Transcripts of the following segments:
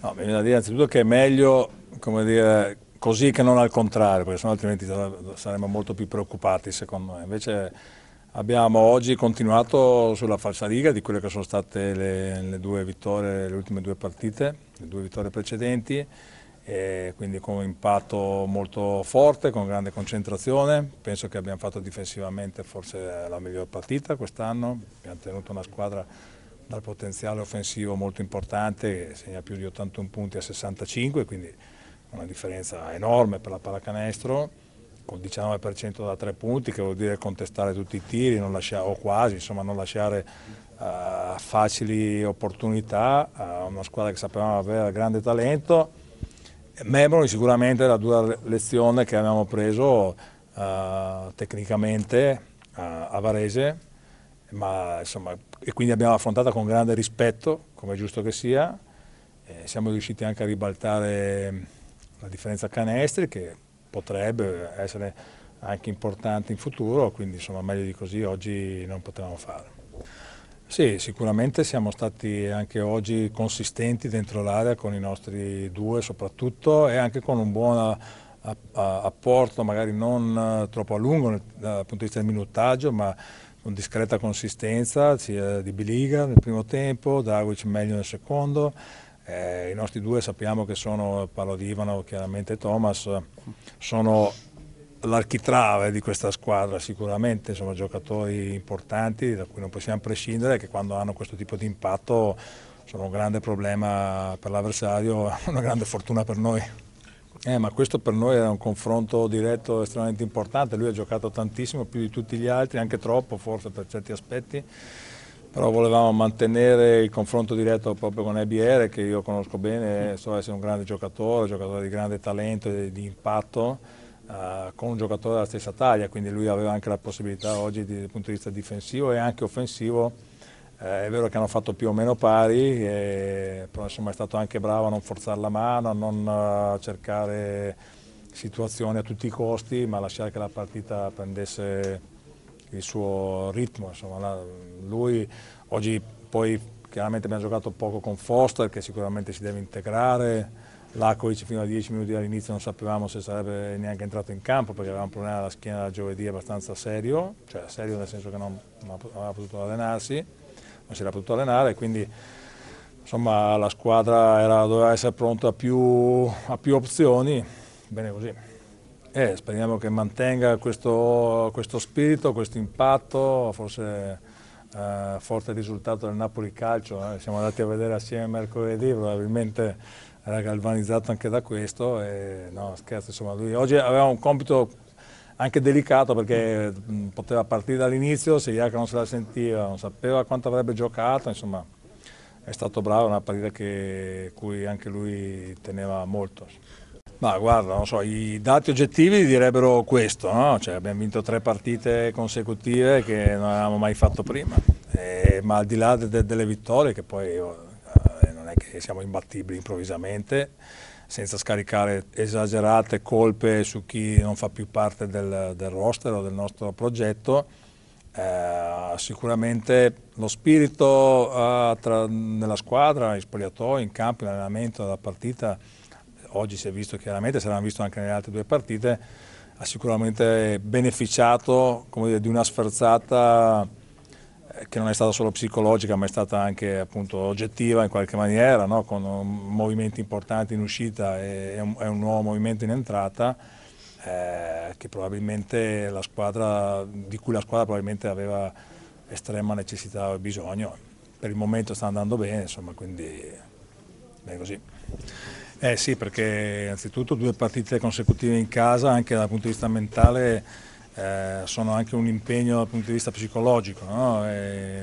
No, mi viene da dire innanzitutto che è meglio, dire, così che non al contrario, perché sennò altrimenti saremmo molto più preoccupati secondo me. Invece abbiamo oggi continuato sulla falsa riga di quelle che sono state le, le due vittorie, le ultime due partite, le due vittorie precedenti, quindi con un impatto molto forte, con grande concentrazione. Penso che abbiamo fatto difensivamente forse la miglior partita quest'anno, abbiamo tenuto una squadra dal potenziale offensivo molto importante, segna più di 81 punti a 65, quindi una differenza enorme per la pallacanestro, col 19% da 3 punti, che vuol dire contestare tutti i tiri, lasciare, o quasi, insomma non lasciare uh, facili opportunità a una squadra che sapevamo avere grande talento, memori sicuramente la dura lezione che abbiamo preso uh, tecnicamente uh, a Varese, ma, insomma, e quindi abbiamo affrontato con grande rispetto, come è giusto che sia, eh, siamo riusciti anche a ribaltare la differenza canestri che potrebbe essere anche importante in futuro, quindi insomma meglio di così oggi non potevamo fare. Sì, sicuramente siamo stati anche oggi consistenti dentro l'area con i nostri due soprattutto e anche con un buon apporto magari non troppo a lungo dal punto di vista del minutaggio ma con discreta consistenza, di Biliga nel primo tempo, Dragovic meglio nel secondo, eh, I nostri due sappiamo che sono, parlo di Ivano chiaramente Thomas, sono l'architrave di questa squadra sicuramente, sono giocatori importanti da cui non possiamo prescindere che quando hanno questo tipo di impatto sono un grande problema per l'avversario, una grande fortuna per noi. Eh, ma questo per noi era un confronto diretto estremamente importante, lui ha giocato tantissimo, più di tutti gli altri, anche troppo forse per certi aspetti, però volevamo mantenere il confronto diretto proprio con Ebiere che io conosco bene, so essere un grande giocatore, giocatore di grande talento e di impatto. Uh, con un giocatore della stessa taglia, quindi lui aveva anche la possibilità oggi di, dal punto di vista difensivo e anche offensivo eh, è vero che hanno fatto più o meno pari, e, però insomma è stato anche bravo a non forzare la mano, a non eh, cercare situazioni a tutti i costi, ma lasciare che la partita prendesse il suo ritmo. Insomma, lui oggi poi chiaramente abbiamo giocato poco con Foster che sicuramente si deve integrare, Lacovic fino a 10 minuti all'inizio non sapevamo se sarebbe neanche entrato in campo perché aveva un problema alla schiena da giovedì abbastanza serio, cioè serio nel senso che non, non aveva potuto allenarsi non si era potuto allenare, quindi insomma, la squadra era, doveva essere pronta a più, a più opzioni, bene così. E speriamo che mantenga questo, questo spirito, questo impatto, forse eh, forte risultato del Napoli Calcio, eh. siamo andati a vedere assieme mercoledì, probabilmente era galvanizzato anche da questo, e, no scherzo, insomma lui oggi aveva un compito anche delicato perché mm, poteva partire dall'inizio, se Iaca non se la sentiva, non sapeva quanto avrebbe giocato, insomma è stato bravo, una partita che, cui anche lui teneva molto. Ma guarda, non so, i dati oggettivi direbbero questo, no? cioè, abbiamo vinto tre partite consecutive che non avevamo mai fatto prima, e, ma al di là de, delle vittorie, che poi oh, eh, non è che siamo imbattibili improvvisamente, senza scaricare esagerate colpe su chi non fa più parte del, del roster o del nostro progetto. Eh, sicuramente lo spirito eh, tra, nella squadra, in spogliatoio, in campo, in allenamento, nella partita, oggi si è visto chiaramente, si l'hanno visto anche nelle altre due partite, ha sicuramente beneficiato dire, di una sferzata che non è stata solo psicologica ma è stata anche appunto, oggettiva in qualche maniera, no? con um, movimenti importanti in uscita e un, un nuovo movimento in entrata eh, che probabilmente la squadra, di cui la squadra probabilmente aveva estrema necessità e bisogno. Per il momento sta andando bene, insomma, quindi è così. Eh sì, perché innanzitutto due partite consecutive in casa anche dal punto di vista mentale eh, sono anche un impegno dal punto di vista psicologico, no?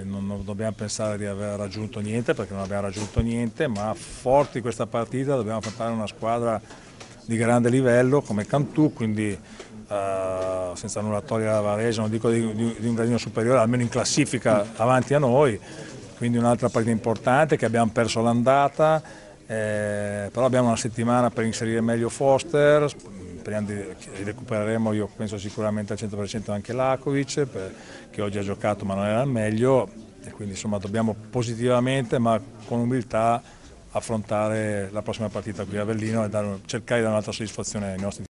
non, non, dobbiamo pensare di aver raggiunto niente perché non abbiamo raggiunto niente, ma forti questa partita dobbiamo affrontare una squadra di grande livello come Cantù, quindi eh, senza nulla togliere la Varese, non dico di, di, di un gradino superiore, almeno in classifica avanti a noi, quindi un'altra partita importante che abbiamo perso l'andata. Eh, però abbiamo una settimana per inserire meglio Foster, Speriamo di recupereremo, io penso sicuramente al 100% anche Lakovic, che oggi ha giocato ma non era al meglio, e quindi insomma dobbiamo positivamente ma con umiltà affrontare la prossima partita qui a Avellino e dare, cercare di dare un'altra soddisfazione ai nostri